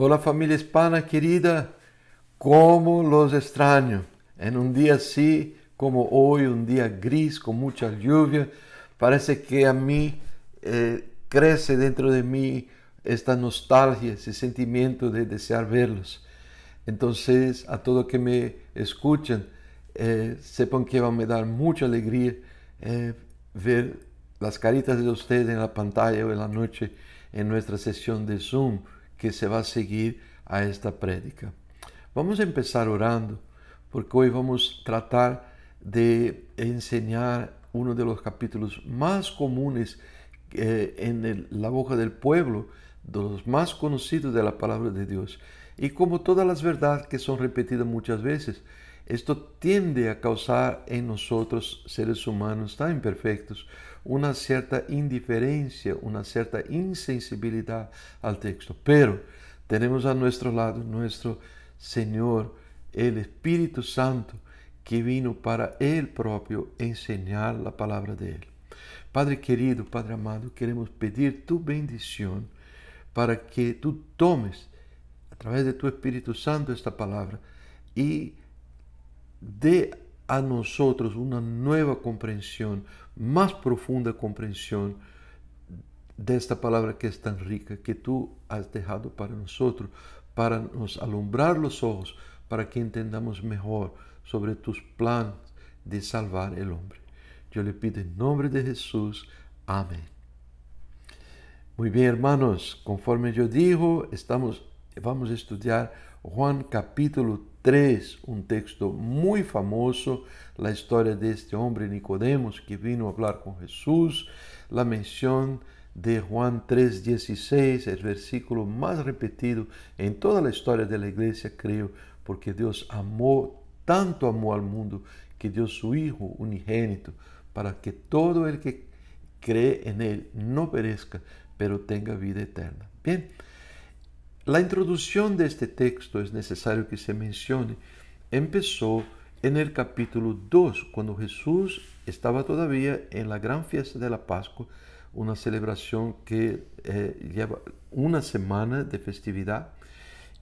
Hola familia hispana querida, como los extraño en un día así como hoy, un día gris con mucha lluvia. Parece que a mí eh, crece dentro de mí esta nostalgia, ese sentimiento de desear verlos. Entonces, a todos que me escuchan, eh, sepan que va a me dar mucha alegría eh, ver las caritas de ustedes en la pantalla o en la noche en nuestra sesión de Zoom que se va a seguir a esta prédica. Vamos a empezar orando, porque hoy vamos a tratar de enseñar uno de los capítulos más comunes eh, en la boca del pueblo, de los más conocidos de la palabra de Dios. Y como todas las verdades que son repetidas muchas veces, esto tiende a causar en nosotros, seres humanos tan imperfectos, una cierta indiferencia, una cierta insensibilidad al texto. Pero tenemos a nuestro lado nuestro Señor, el Espíritu Santo, que vino para Él propio enseñar la palabra de Él. Padre querido, Padre amado, queremos pedir tu bendición para que tú tomes a través de tu Espíritu Santo esta palabra y dé a nosotros una nueva comprensión, más profunda comprensión de esta palabra que es tan rica, que tú has dejado para nosotros, para nos alumbrar los ojos, para que entendamos mejor sobre tus planes de salvar el hombre. Yo le pido en nombre de Jesús. Amén. Muy bien, hermanos, conforme yo dijo, estamos, vamos a estudiar Juan capítulo 3, un texto muy famoso, la historia de este hombre Nicodemos que vino a hablar con Jesús, la mención de Juan 3:16, el versículo más repetido en toda la historia de la iglesia, creo, porque Dios amó, tanto amó al mundo, que dio su Hijo unigénito, para que todo el que cree en Él no perezca, pero tenga vida eterna. Bien, la introducción de este texto, es necesario que se mencione, empezó en el capítulo 2, cuando Jesús estaba todavía en la gran fiesta de la Pascua, una celebración que eh, lleva una semana de festividad.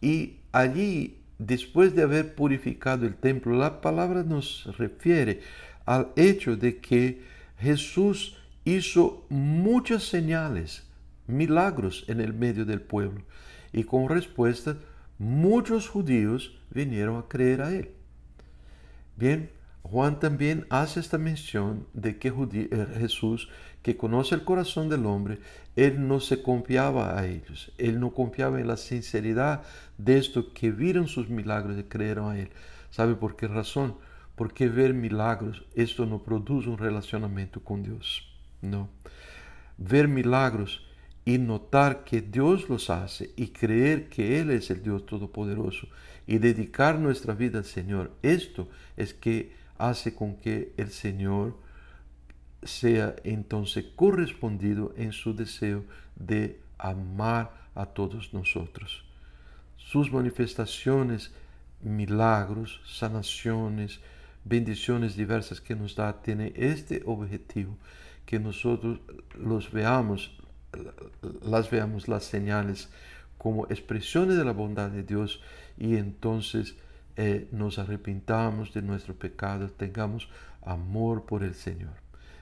Y allí, después de haber purificado el templo, la palabra nos refiere al hecho de que Jesús hizo muchas señales, milagros en el medio del pueblo y con respuesta muchos judíos vinieron a creer a él. Bien, Juan también hace esta mención de que eh, Jesús, que conoce el corazón del hombre, él no se confiaba a ellos, él no confiaba en la sinceridad de esto que vieron sus milagros y creyeron a él. ¿Sabe por qué razón? Porque ver milagros, esto no produce un relacionamiento con Dios. No. Ver milagros y notar que Dios los hace y creer que Él es el Dios Todopoderoso y dedicar nuestra vida al Señor. Esto es que hace con que el Señor sea entonces correspondido en su deseo de amar a todos nosotros. Sus manifestaciones, milagros, sanaciones, bendiciones diversas que nos da, tiene este objetivo, que nosotros los veamos, las veamos las señales como expresiones de la bondad de Dios y entonces eh, nos arrepintamos de nuestro pecado tengamos amor por el Señor.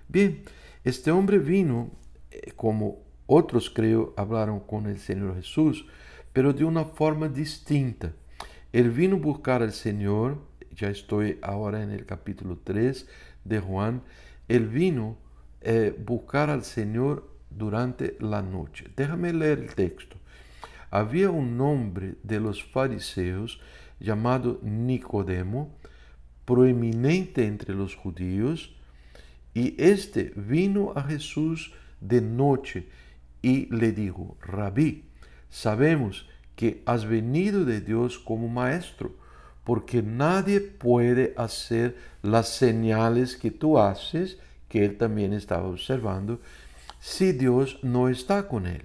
Bien, este hombre vino, eh, como otros creo, hablaron con el Señor Jesús, pero de una forma distinta. Él vino buscar al Señor, ya estoy ahora en el capítulo 3 de Juan, él vino eh, buscar al Señor durante la noche. Déjame leer el texto. Había un hombre de los fariseos llamado Nicodemo, proeminente entre los judíos, y este vino a Jesús de noche y le dijo, Rabí, sabemos que has venido de Dios como maestro, porque nadie puede hacer las señales que tú haces, que él también estaba observando, si Dios no está con él.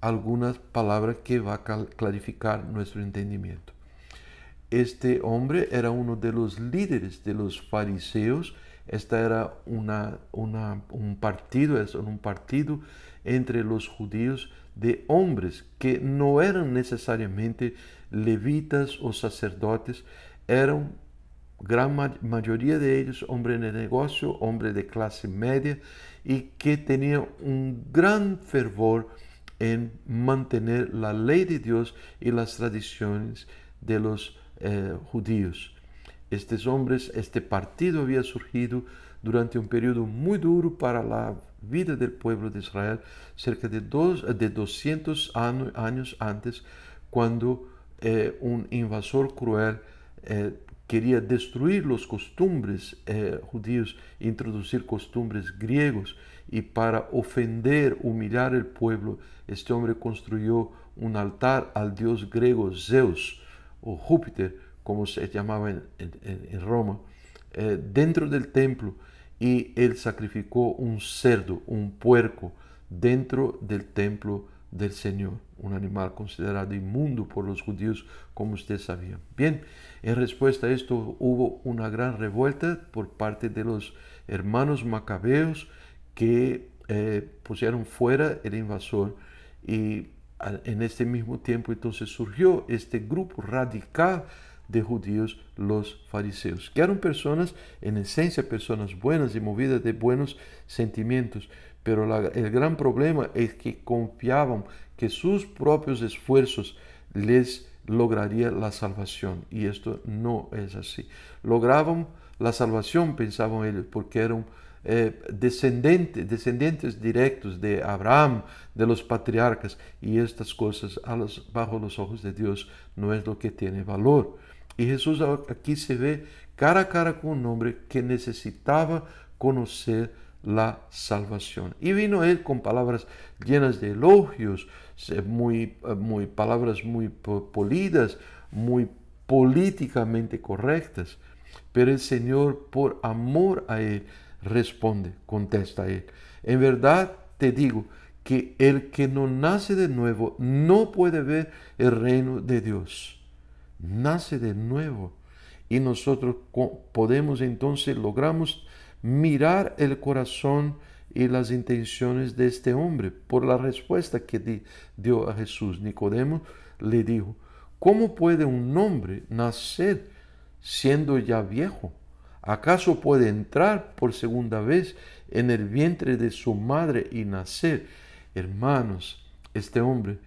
Algunas palabras que va a clarificar nuestro entendimiento. Este hombre era uno de los líderes de los fariseos. Esta era una, un partido, es un partido entre los judíos de hombres que no eran necesariamente levitas o sacerdotes, eran gran mayoría de ellos hombres de negocio, hombres de clase media y que tenían un gran fervor en mantener la ley de Dios y las tradiciones de los eh, judíos. Estos hombres, este partido había surgido durante un periodo muy duro para la vida del pueblo de Israel, cerca de, dos, 200 años antes, cuando eh, un invasor cruel eh, quería destruir los costumbres eh, judíos, introducir costumbres griegos y para ofender, humillar el pueblo, este hombre construyó un altar al dios griego Zeus o Júpiter, como se llamaba en, Roma, eh, dentro del templo y él sacrificó un cerdo, un puerco, dentro del templo del Señor, un animal considerado inmundo por los judíos, como usted sabía. Bien, en respuesta a esto hubo una gran revuelta por parte de los hermanos macabeos que eh, pusieron fuera el invasor y en este mismo tiempo entonces surgió este grupo radical de judíos los fariseos, que eran personas, en esencia, personas buenas y movidas de buenos sentimientos, pero el gran problema es que confiaban que sus propios esfuerzos les lograría la salvación, y esto no es así. Lograban la salvación, pensaban ellos, porque eran eh, descendientes directos de Abraham, de los patriarcas, y estas cosas bajo los ojos de Dios no es lo que tiene valor. Y Jesús aquí se ve cara a cara con un hombre que necesitaba conocer la salvación. Y vino él con palabras llenas de elogios, muy, eh, muy, palabras muy polidas, muy políticamente correctas. Pero el Señor, por amor a él, responde, contesta a él. En verdad te digo que el que no nace de nuevo no puede ver el reino de Dios nace de nuevo y nosotros podemos entonces logramos mirar el corazón y las intenciones de este hombre por la respuesta que dio a Jesús. Nicodemo le dijo, ¿cómo puede un hombre nacer siendo ya viejo? ¿Acaso puede entrar por segunda vez en el vientre de su madre y nacer? Hermanos, este hombre,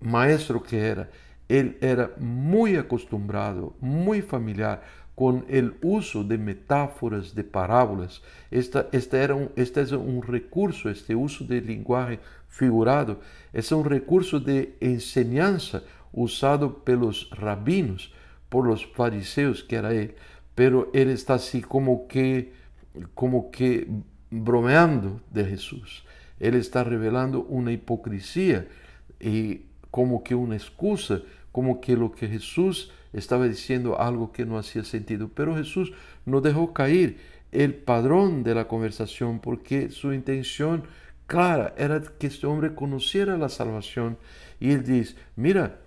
maestro que era, él era muy acostumbrado, muy familiar con el uso de metáforas, de parábolas. esta este es un recurso, este uso del lenguaje figurado, es un recurso de enseñanza usado por los rabinos, por los fariseos que era él, pero él está así como que, como que bromeando de Jesús. Él está revelando una hipocresía y como que una excusa, como que lo que Jesús estaba diciendo algo que no hacía sentido. Pero Jesús no dejó caer el padrón de la conversación porque su intención clara era que este hombre conociera la salvación. Y él dice, mira,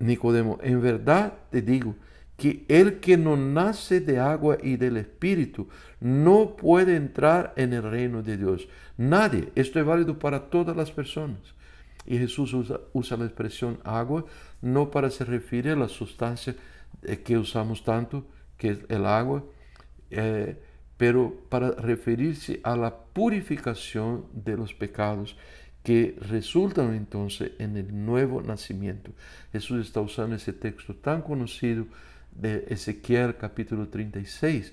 Nicodemo, en verdad te digo que el que no nace de agua y del espíritu no puede entrar en el reino de Dios. Nadie, esto es válido para todas las personas. Y Jesús usa, la expresión agua no para se refiere a la sustancia eh, que usamos tanto, que es el agua, eh, pero para referirse a la purificación de los pecados que resultan entonces en el nuevo nacimiento. Jesús está usando ese texto tan conocido de Ezequiel capítulo 36,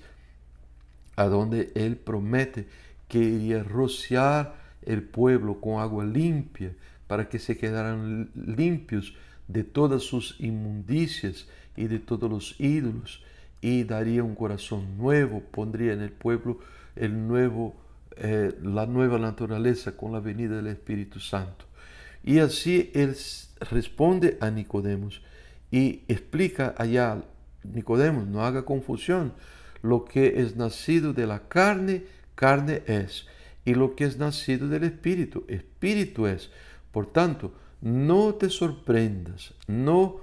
a donde él promete que iría rociar el pueblo con agua limpia para que se quedaran limpios de todas sus inmundicias y de todos los ídolos, y daría un corazón nuevo, pondría en el pueblo el nuevo, eh, la nueva naturaleza con la venida del Espíritu Santo. Y así él responde a Nicodemos y explica allá, Nicodemos, no haga confusión, lo que es nacido de la carne, carne es, y lo que es nacido del Espíritu, Espíritu es por tanto, no te sorprendas, no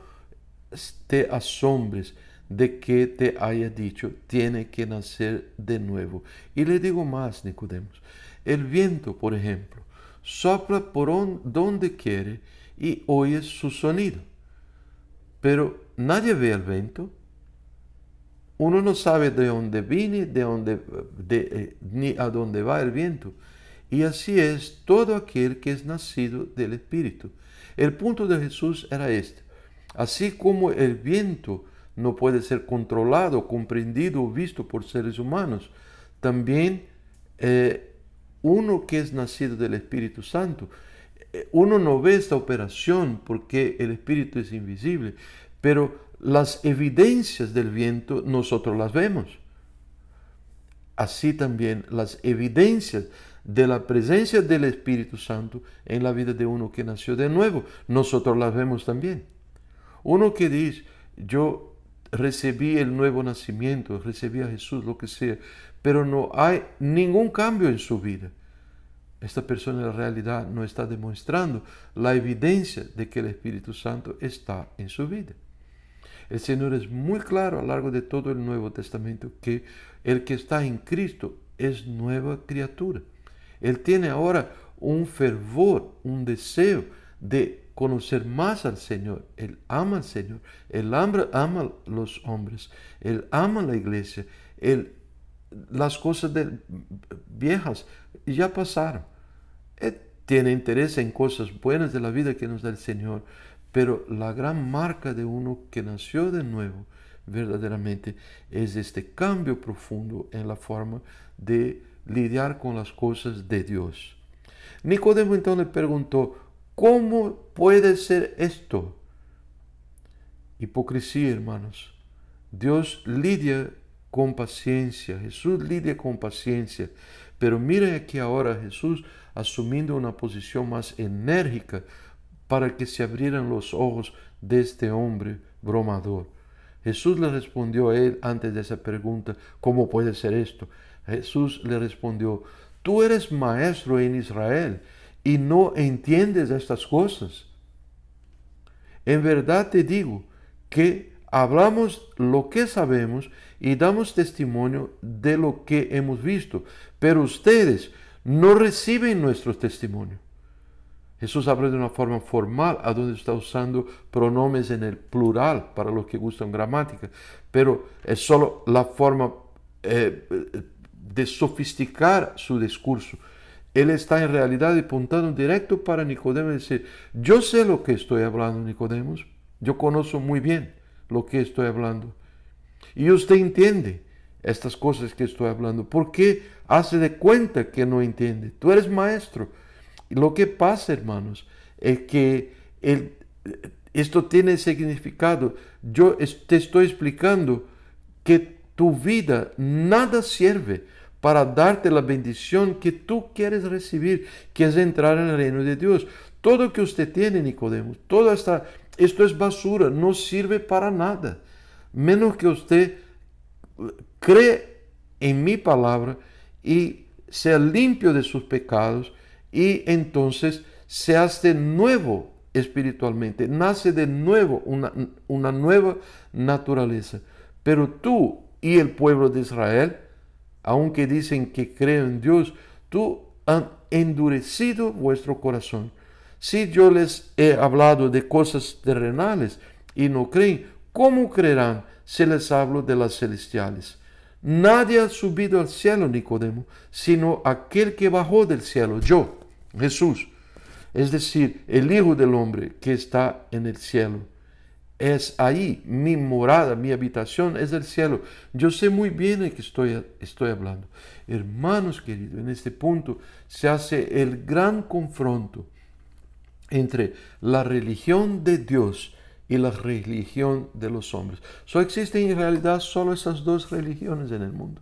te asombres de que te haya dicho, tiene que nacer de nuevo. Y le digo más, Nicodemus. el viento, por ejemplo, sopla por donde quiere y oyes su sonido, pero nadie ve el viento. Uno no sabe de dónde viene, de dónde, eh, ni a dónde va el viento. Y así es todo aquel que es nacido del Espíritu. El punto de Jesús era este. Así como el viento no puede ser controlado, comprendido o visto por seres humanos, también eh, uno que es nacido del Espíritu Santo, eh, uno no ve esta operación porque el Espíritu es invisible, pero las evidencias del viento nosotros las vemos. Así también las evidencias de la presencia del Espíritu Santo en la vida de uno que nació de nuevo. Nosotros las vemos también. Uno que dice, yo recibí el nuevo nacimiento, recibí a Jesús, lo que sea, pero no hay ningún cambio en su vida. Esta persona en la realidad no está demostrando la evidencia de que el Espíritu Santo está en su vida. El Señor es muy claro a lo largo de todo el Nuevo Testamento que el que está en Cristo es nueva criatura. Él tiene ahora un fervor, un deseo de conocer más al Señor. Él ama al Señor, él ama, ama los hombres, él ama la iglesia, las cosas viejas ya pasaron. Él tiene interés en cosas buenas de la vida que nos da el Señor, pero la gran marca de uno que nació de nuevo verdaderamente es este cambio profundo en la forma de lidiar con las cosas de Dios. Nicodemo entonces le preguntó, ¿cómo puede ser esto? Hipocresía, hermanos. Dios lidia con paciencia, Jesús lidia con paciencia, pero mire aquí ahora Jesús asumiendo una posición más enérgica para que se abrieran los ojos de este hombre bromador. Jesús le respondió a él antes de esa pregunta, ¿cómo puede ser esto? Jesús le respondió, tú eres maestro en Israel y no entiendes estas cosas. En verdad te digo que hablamos lo que sabemos y damos testimonio de lo que hemos visto, pero ustedes no reciben nuestro testimonio. Jesús habla de una forma formal, a donde está usando pronombres en el plural para los que gustan gramática, pero es solo la forma eh, eh, de sofisticar su discurso. Él está en realidad apuntando directo para Nicodemo y dice, yo sé lo que estoy hablando, Nicodemos, yo conozco muy bien lo que estoy hablando. Y usted entiende estas cosas que estoy hablando. ¿Por qué hace de cuenta que no entiende? Tú eres maestro. lo que pasa, hermanos, es que esto tiene significado. Yo te estoy explicando que tu vida nada sirve para darte la bendición que tú quieres recibir, que es entrar en el reino de Dios. Todo lo que usted tiene, Nicodemo, todo esta, esto es basura, no sirve para nada, menos que usted cree en mi palabra y sea limpio de sus pecados y entonces se hace nuevo espiritualmente, nace de nuevo una, una nueva naturaleza. Pero tú y el pueblo de Israel, aunque dicen que creen en Dios, tú han endurecido vuestro corazón. Si yo les he hablado de cosas terrenales y no creen, ¿cómo creerán si les hablo de las celestiales? Nadie ha subido al cielo, Nicodemo, sino aquel que bajó del cielo, yo, Jesús, es decir, el Hijo del Hombre que está en el cielo es ahí, mi morada, mi habitación es el cielo. Yo sé muy bien de qué estoy, estoy hablando. Hermanos queridos, en este punto se hace el gran confronto entre la religión de Dios y la religión de los hombres. Solo existen en realidad solo esas dos religiones en el mundo.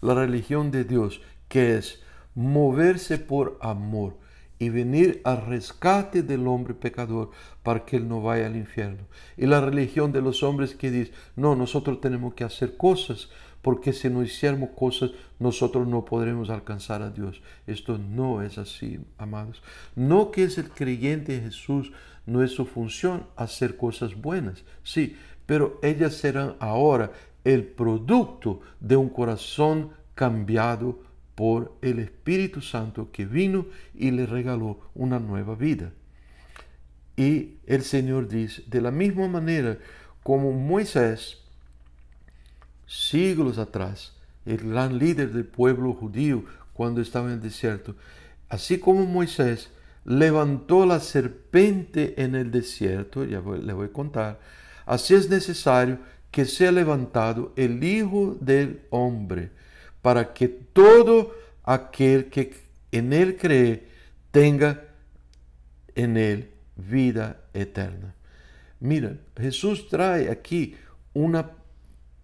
La religión de Dios, que es moverse por amor, y venir al rescate del hombre pecador para que él no vaya al infierno. Y la religión de los hombres que dice, no, nosotros tenemos que hacer cosas, porque si no hiciéramos cosas, nosotros no podremos alcanzar a Dios. Esto no es así, amados. No que es el creyente en Jesús, no es su función hacer cosas buenas, sí, pero ellas serán ahora el producto de un corazón cambiado por el Espíritu Santo que vino y le regaló una nueva vida. Y el Señor dice, de la misma manera como Moisés, siglos atrás, el gran líder del pueblo judío cuando estaba en el desierto, así como Moisés levantó la serpiente en el desierto, ya le voy a contar, así es necesario que sea levantado el Hijo del Hombre para que todo aquel que en Él cree tenga en Él vida eterna. Mira, Jesús trae aquí una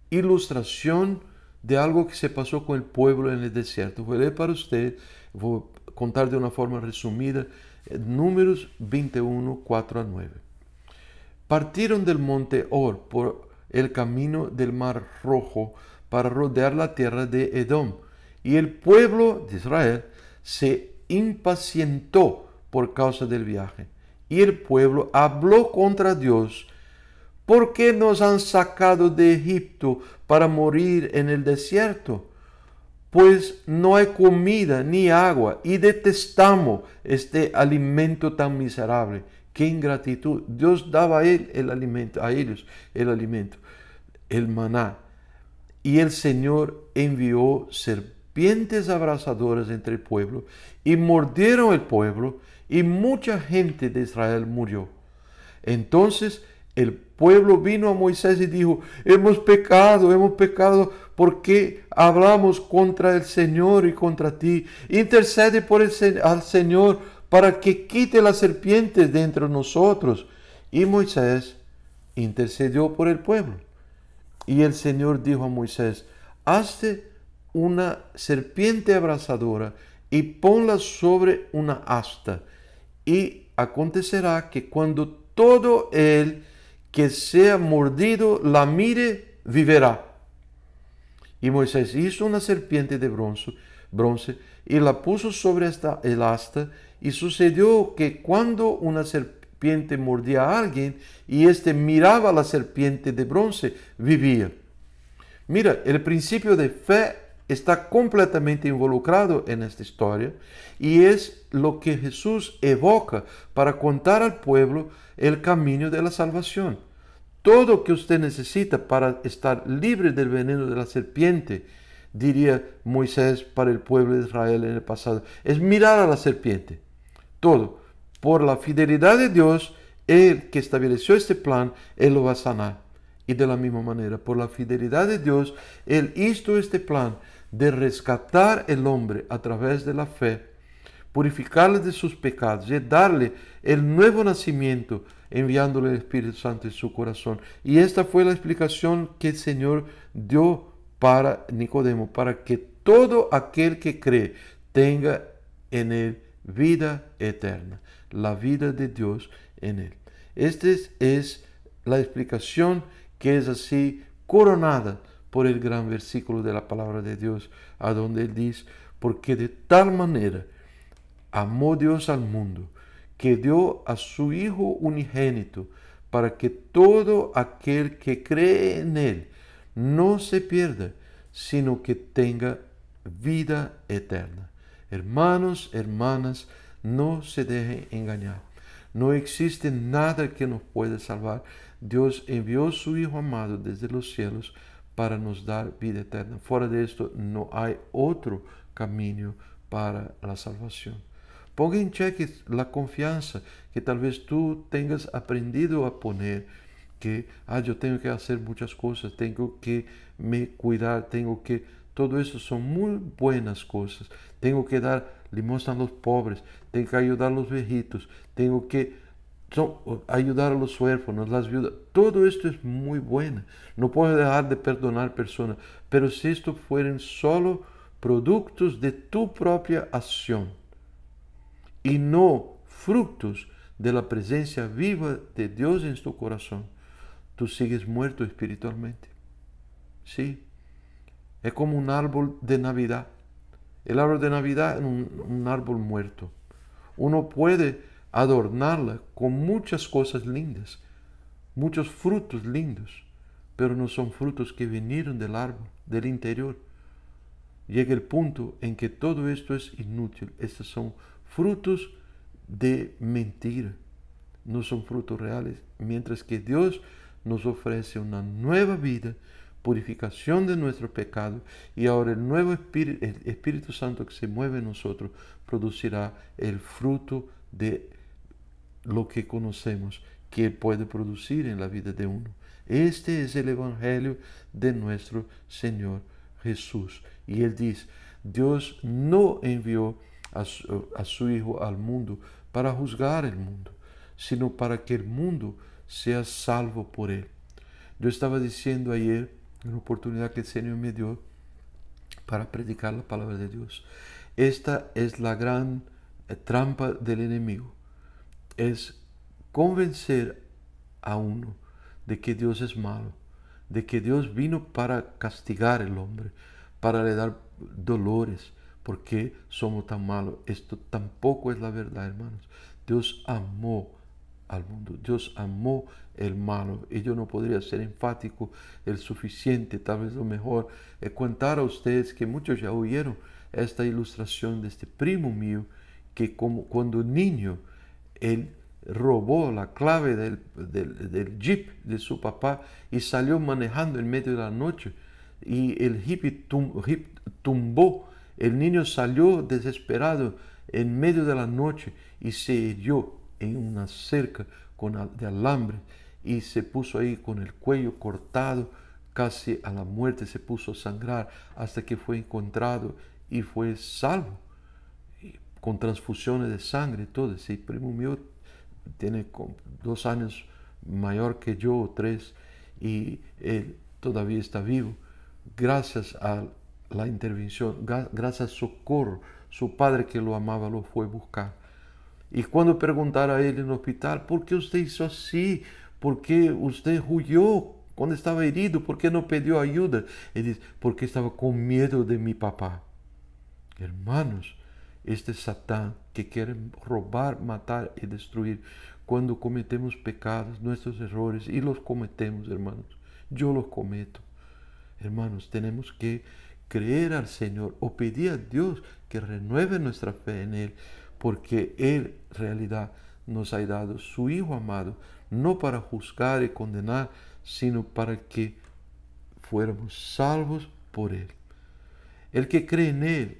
ilustración de algo que se pasó con el pueblo en el desierto. Voy a leer para usted, voy a contar de una forma resumida, eh, números 21, 4 a 9. Partieron del monte Or por el camino del mar rojo para rodear la tierra de Edom. Y el pueblo de Israel se impacientó por causa del viaje. Y el pueblo habló contra Dios. ¿Por qué nos han sacado de Egipto para morir en el desierto? Pues no hay comida ni agua y detestamos este alimento tan miserable. Qué ingratitud. Dios daba a él el alimento, a ellos el alimento, el maná y el Señor envió serpientes abrasadoras entre el pueblo y mordieron el pueblo y mucha gente de Israel murió. Entonces el pueblo vino a Moisés y dijo, hemos pecado, hemos pecado porque hablamos contra el Señor y contra ti. Intercede por el, al Señor para que quite las serpientes de entre nosotros. Y Moisés intercedió por el pueblo. Y el Señor dijo a Moisés, hazte una serpiente abrazadora y ponla sobre una asta. Y acontecerá que cuando todo el que sea mordido la mire, vivirá. Y Moisés hizo una serpiente de bronce, bronce y la puso sobre esta, el asta. Y sucedió que cuando una serpiente serpiente mordía a alguien y este miraba a la serpiente de bronce, vivía. Mira, el principio de fe está completamente involucrado en esta historia y es lo que Jesús evoca para contar al pueblo el camino de la salvación. Todo lo que usted necesita para estar libre del veneno de la serpiente, diría Moisés para el pueblo de Israel en el pasado, es mirar a la serpiente. Todo. Por la fidelidad de Dios, Él que estableció este plan, Él lo va a sanar. Y de la misma manera, por la fidelidad de Dios, Él hizo este plan de rescatar el hombre a través de la fe, purificarle de sus pecados y darle el nuevo nacimiento enviándole el Espíritu Santo en su corazón. Y esta fue la explicación que el Señor dio para Nicodemo, para que todo aquel que cree tenga en él vida eterna la vida de Dios en él. Esta es la explicación que es así coronada por el gran versículo de la palabra de Dios, a donde él dice, porque de tal manera amó Dios al mundo, que dio a su Hijo unigénito, para que todo aquel que cree en él no se pierda, sino que tenga vida eterna. Hermanos, hermanas, no se dejen engañar. No existe nada que nos pueda salvar. Dios envió a su Hijo amado desde los cielos para nos dar vida eterna. Fuera de esto no hay otro camino para la salvación. Pongan en cheque la confianza que tal vez tú tengas aprendido a poner, que, ah, yo tengo que hacer muchas cosas, tengo que me cuidar, tengo que... Todo eso son muy buenas cosas. Tengo que dar limosna a los pobres, tengo que ayudar a los viejitos, tengo que ayudar a los huérfanos, las viudas. Todo esto es muy bueno. No puedo dejar de perdonar personas, pero si esto fueran solo productos de tu propia acción y no frutos de la presencia viva de Dios en tu corazón, tú sigues muerto espiritualmente. Sí, es como un árbol de Navidad el árbol de Navidad en un, árbol muerto. Uno puede adornarla con muchas cosas lindas, muchos frutos lindos, pero no son frutos que vinieron del árbol, del interior. Llega el punto en que todo esto es inútil. Estos son frutos de mentira, no son frutos reales, mientras que Dios nos ofrece una nueva vida, purificación de nuestro pecado y ahora el nuevo Espíritu, Santo que se mueve en nosotros producirá el fruto de lo que conocemos que puede producir en la vida de uno. Este es el Evangelio de nuestro Señor Jesús. Y él dice, Dios no envió a su Hijo al mundo para juzgar el mundo, sino para que el mundo sea salvo por él. Yo estaba diciendo ayer una oportunidad que el Señor me dio para predicar la palabra de Dios. Esta es la gran eh, trampa del enemigo. Es convencer a uno de que Dios es malo, de que Dios vino para castigar al hombre, para le dar dolores, porque somos tan malos. Esto tampoco es la verdad, hermanos. Dios amó al mundo, Dios amó el malo. Y yo no podría ser enfático el suficiente, tal vez lo mejor, es eh, contar a ustedes que muchos ya oyeron esta ilustración de este primo mío que como cuando niño él robó la clave del, jeep de su papá y salió manejando en medio de la noche y el jeep tumbó. El niño salió desesperado en medio de la noche y se hirió en una cerca con, de alambre y se puso ahí con el cuello cortado, casi a la muerte se puso a sangrar hasta que fue encontrado y fue salvo, con transfusiones de sangre y todo. Ese primo mío tiene dos años mayor que yo, tres, y él todavía está vivo. Gracias a la intervención, gracias a socorro, su padre que lo amaba lo fue a buscar. Y cuando preguntara a él en el hospital, ¿por qué usted hizo así? ¿Por qué usted huyó cuando estaba herido? ¿Por qué no pidió ayuda? Él dice, porque estaba con miedo de mi papá. Hermanos, este Satán que quiere robar, matar y destruir, cuando cometemos pecados, nuestros errores, y los cometemos, hermanos, yo los cometo. Hermanos, tenemos que creer al Señor o pedir a Dios que renueve nuestra fe en Él, porque Él en realidad nos ha dado su Hijo amado no para juzgar y condenar, sino para que fuéramos salvos por Él. El que cree en Él,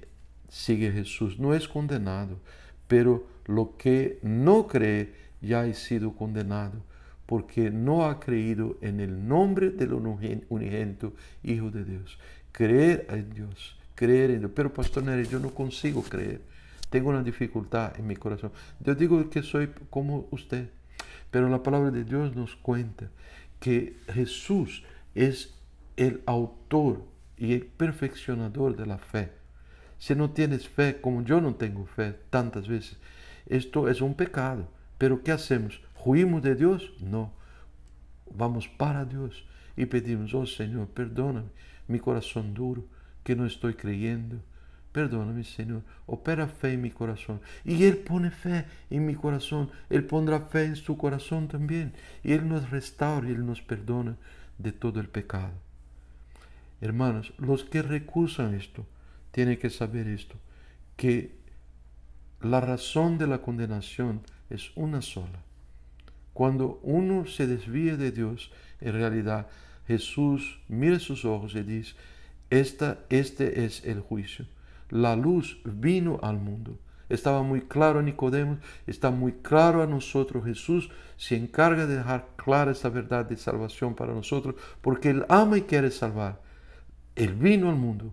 sigue Jesús, no es condenado, pero lo que no cree ya ha sido condenado, porque no ha creído en el nombre del unigento Hijo de Dios. Creer en Dios, creer en Dios. Pero Pastor Nere, yo no consigo creer. Tengo una dificultad en mi corazón. Yo digo que soy como usted pero la palabra de Dios nos cuenta que Jesús es el autor y el perfeccionador de la fe. Si no tienes fe, como yo no tengo fe tantas veces, esto es un pecado. Pero ¿qué hacemos? ¿Juimos de Dios? No. Vamos para Dios y pedimos, oh Señor, perdóname mi corazón duro, que no estoy creyendo, Perdóname, Señor, opera fe en mi corazón. Y Él pone fe en mi corazón, Él pondrá fe en su corazón también. Y Él nos restaura y Él nos perdona de todo el pecado. Hermanos, los que recusan esto, tienen que saber esto, que la razón de la condenación es una sola. Cuando uno se desvía de Dios, en realidad Jesús mira sus ojos y dice, Esta, este es el juicio la luz vino al mundo. Estaba muy claro Nicodemos, está muy claro a nosotros. Jesús se encarga de dejar clara esa verdad de salvación para nosotros, porque Él ama y quiere salvar. Él vino al mundo,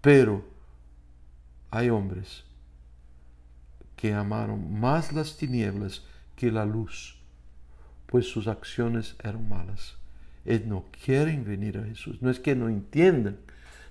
pero hay hombres que amaron más las tinieblas que la luz, pues sus acciones eran malas. Ellos no quieren venir a Jesús. No es que no entiendan,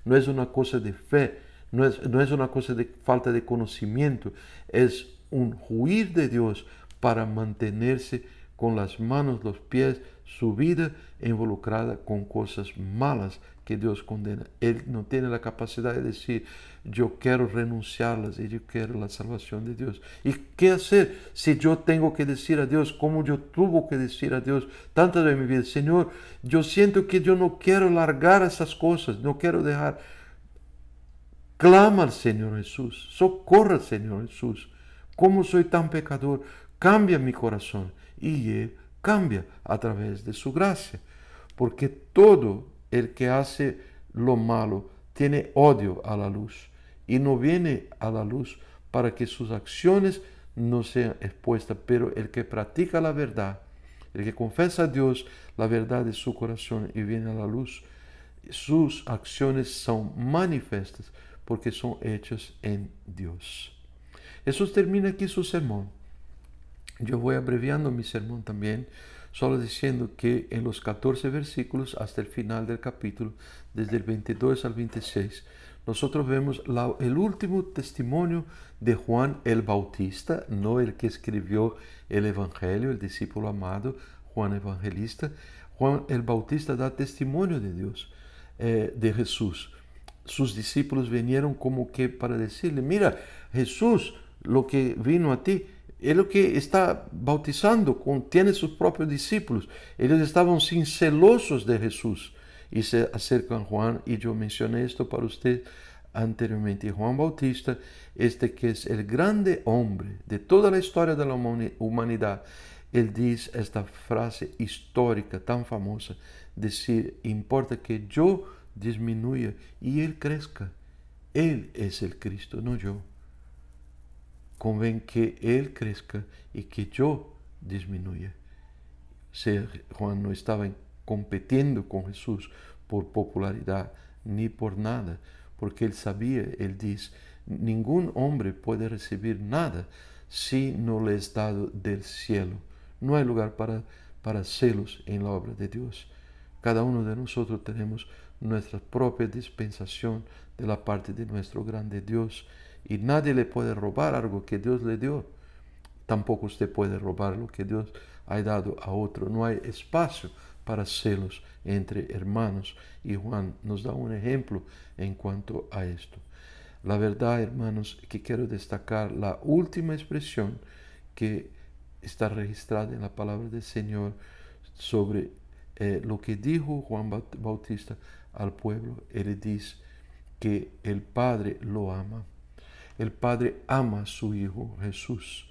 no es una cosa de fe no es, una cosa de falta de conocimiento, es un huir de Dios para mantenerse con las manos, los pies, su vida involucrada con cosas malas que Dios condena. Él no tiene la capacidad de decir, yo quiero renunciarlas y yo quiero la salvación de Dios. ¿Y qué hacer si yo tengo que decir a Dios, como yo tuve que decir a Dios tantas veces en mi vida, Señor, yo siento que yo no quiero largar esas cosas, no quiero dejar Clama al Señor Jesús, socorra al Señor Jesús. ¿Cómo soy tan pecador? Cambia mi corazón y Él cambia a través de su gracia. Porque todo el que hace lo malo tiene odio a la luz y no viene a la luz para que sus acciones no sean expuestas, pero el que practica la verdad, el que confesa a Dios la verdad de su corazón y viene a la luz, sus acciones son manifestas porque son hechos en Dios. Jesús termina aquí su sermón. Yo voy abreviando mi sermón también, solo diciendo que en los 14 versículos hasta el final del capítulo, desde el 22 al 26, nosotros vemos el último testimonio de Juan el Bautista, no el que escribió el Evangelio, el discípulo amado, Juan Evangelista. Juan el Bautista da testimonio de Dios, eh, de Jesús sus discípulos vinieron como que para decirle, mira, Jesús, lo que vino a ti, es lo que está bautizando, contiene sus propios discípulos. Ellos estaban sin celosos de Jesús. Y se acercan Juan, y yo mencioné esto para usted anteriormente. Juan Bautista, este que es el grande hombre de toda la historia de la humanidad, él dice esta frase histórica tan famosa, decir, importa que yo disminuya y Él crezca. Él es el Cristo, no yo. Conven que Él crezca y que yo disminuya. Juan no estaba compitiendo con Jesús por popularidad ni por nada, porque él sabía, él dice, ningún hombre puede recibir nada si no le es dado del cielo. No hay lugar para, para celos en la obra de Dios. Cada uno de nosotros tenemos nuestra propia dispensación de la parte de nuestro grande Dios. Y nadie le puede robar algo que Dios le dio. Tampoco usted puede robar lo que Dios ha dado a otro. No hay espacio para celos entre hermanos. Y Juan nos da un ejemplo en cuanto a esto. La verdad, hermanos, que quiero destacar la última expresión que está registrada en la palabra del Señor sobre eh, lo que dijo Juan Bautista al pueblo, él dice que el Padre lo ama. El Padre ama a su Hijo Jesús.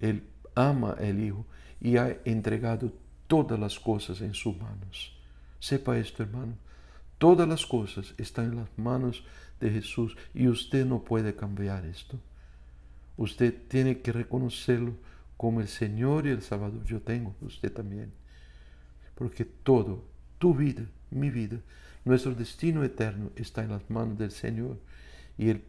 Él ama al Hijo y ha entregado todas las cosas en sus manos. Sepa esto, hermano. Todas las cosas están en las manos de Jesús y usted no puede cambiar esto. Usted tiene que reconocerlo como el Señor y el Salvador. Yo tengo, usted también. Porque todo, tu vida, mi vida, nuestro destino eterno está en las manos del Señor y el,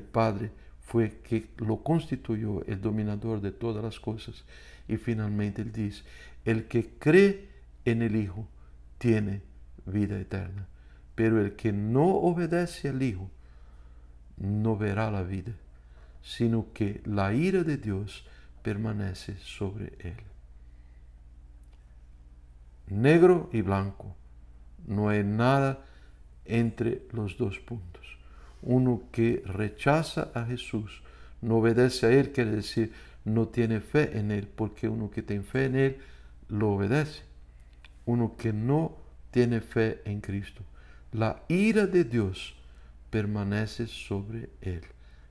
Padre fue que lo constituyó el dominador de todas las cosas. Y finalmente él dice, el que cree en el Hijo tiene vida eterna, pero el que no obedece al Hijo no verá la vida, sino que la ira de Dios permanece sobre él. Negro y blanco, no hay nada entre los dos puntos. Uno que rechaza a Jesús, no obedece a Él, quiere decir, no tiene fe en Él, porque uno que tiene fe en Él lo obedece. Uno que no tiene fe en Cristo. La ira de Dios permanece sobre Él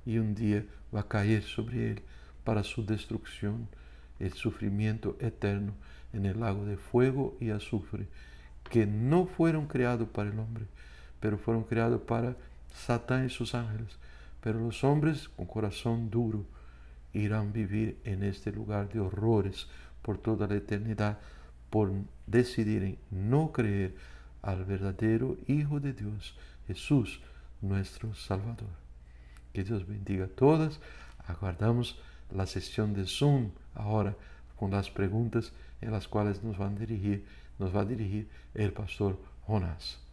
y un día va a caer sobre Él para su destrucción, el sufrimiento eterno en el lago de fuego y azufre, que no fueron creados para el hombre, pero fueron creados para Satán y sus ángeles. Pero los hombres con corazón duro irán vivir en este lugar de horrores por toda la eternidad por decidir no creer al verdadero Hijo de Dios, Jesús, nuestro Salvador. Que Dios bendiga a todas. Aguardamos la sesión de Zoom ahora con las preguntas en las cuales nos, van a dirigir, nos va a dirigir el pastor Jonás.